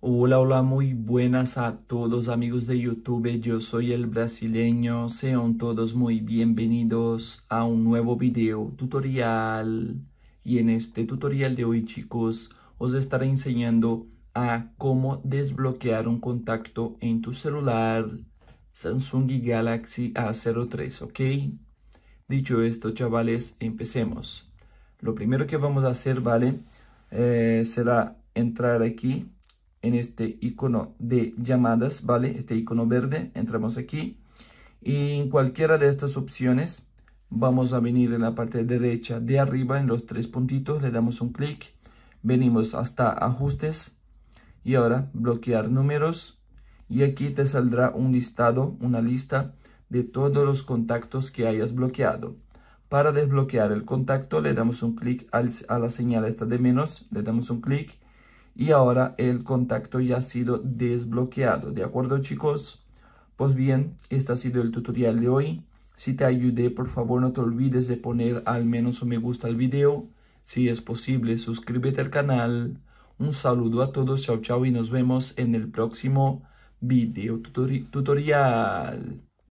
Hola, hola, muy buenas a todos amigos de YouTube, yo soy el brasileño, sean todos muy bienvenidos a un nuevo video tutorial. Y en este tutorial de hoy chicos, os estaré enseñando a cómo desbloquear un contacto en tu celular Samsung Galaxy A03, ¿ok? Dicho esto chavales, empecemos. Lo primero que vamos a hacer, ¿vale? Eh, será entrar aquí en este icono de llamadas, ¿vale? Este icono verde, entramos aquí y en cualquiera de estas opciones vamos a venir en la parte derecha de arriba en los tres puntitos, le damos un clic, venimos hasta ajustes y ahora bloquear números y aquí te saldrá un listado, una lista de todos los contactos que hayas bloqueado. Para desbloquear el contacto le damos un clic a la señal esta de menos, le damos un clic y ahora el contacto ya ha sido desbloqueado. ¿De acuerdo chicos? Pues bien, este ha sido el tutorial de hoy. Si te ayudé, por favor no te olvides de poner al menos un me gusta al video. Si es posible, suscríbete al canal. Un saludo a todos, chao chao y nos vemos en el próximo video tutorial.